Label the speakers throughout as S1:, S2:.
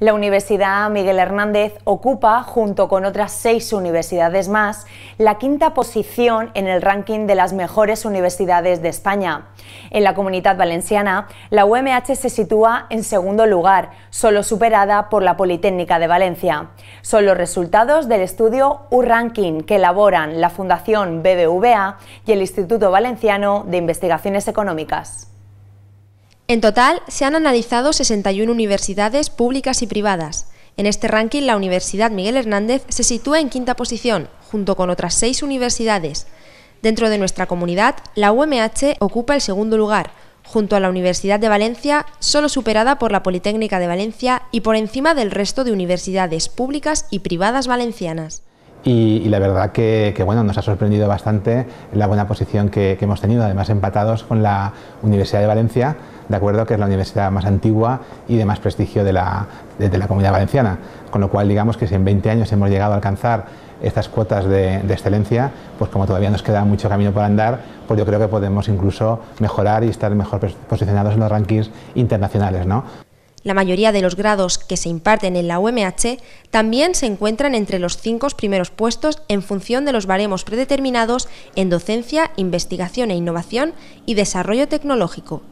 S1: La Universidad Miguel Hernández ocupa, junto con otras seis universidades más, la quinta posición en el ranking de las mejores universidades de España. En la comunidad valenciana, la UMH se sitúa en segundo lugar, solo superada por la Politécnica de Valencia. Son los resultados del estudio U-Ranking que elaboran la Fundación BBVA y el Instituto Valenciano de Investigaciones Económicas. En total, se han analizado 61 universidades
S2: públicas y privadas. En este ranking, la Universidad Miguel Hernández se sitúa en quinta posición, junto con otras seis universidades. Dentro de nuestra comunidad, la UMH ocupa el segundo lugar, junto a la Universidad de Valencia, solo superada por la Politécnica de Valencia y por encima del resto de universidades públicas y privadas valencianas
S3: y, la verdad que, nos ha sorprendido bastante la buena posición que, hemos tenido, además empatados con la Universidad de Valencia, de acuerdo que es la universidad más antigua y de más prestigio de la, comunidad valenciana, con lo cual digamos que si en 20 años hemos llegado a alcanzar estas cuotas de, excelencia, pues como todavía nos queda mucho camino por andar, pues yo creo que podemos incluso mejorar y estar mejor posicionados en los rankings internacionales.
S2: La mayoría de los grados que se imparten en la UMH también se encuentran entre los cinco primeros puestos en función de los baremos predeterminados en docencia, investigación e innovación y desarrollo tecnológico.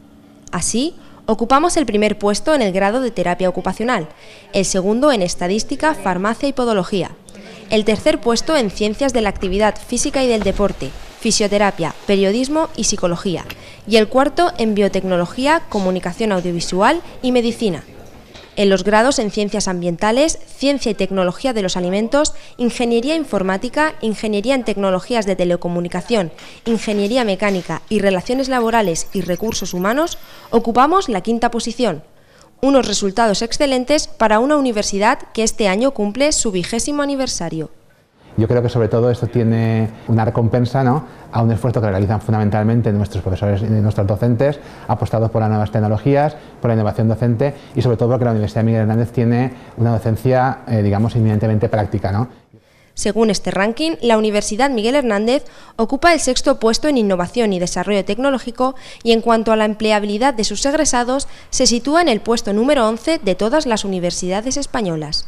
S2: Así, ocupamos el primer puesto en el grado de terapia ocupacional, el segundo en estadística, farmacia y podología, el tercer puesto en ciencias de la actividad física y del deporte, fisioterapia, periodismo y psicología, y el cuarto en Biotecnología, Comunicación Audiovisual y Medicina. En los grados en Ciencias Ambientales, Ciencia y Tecnología de los Alimentos, Ingeniería Informática, Ingeniería en Tecnologías de Telecomunicación, Ingeniería Mecánica y Relaciones Laborales y Recursos Humanos, ocupamos la quinta posición unos resultados excelentes para una universidad que este año cumple su vigésimo aniversario.
S3: Yo creo que sobre todo esto tiene una recompensa a un esfuerzo que realizan fundamentalmente nuestros profesores y nuestros docentes, apostados por las nuevas tecnologías, por la innovación docente y sobre todo porque la Universidad Miguel Hernández tiene una docencia, eh, digamos, inminentemente práctica.
S2: Según este ranking, la Universidad Miguel Hernández ocupa el sexto puesto en innovación y desarrollo tecnológico y en cuanto a la empleabilidad de sus egresados, se sitúa en el puesto número 11 de todas las universidades españolas.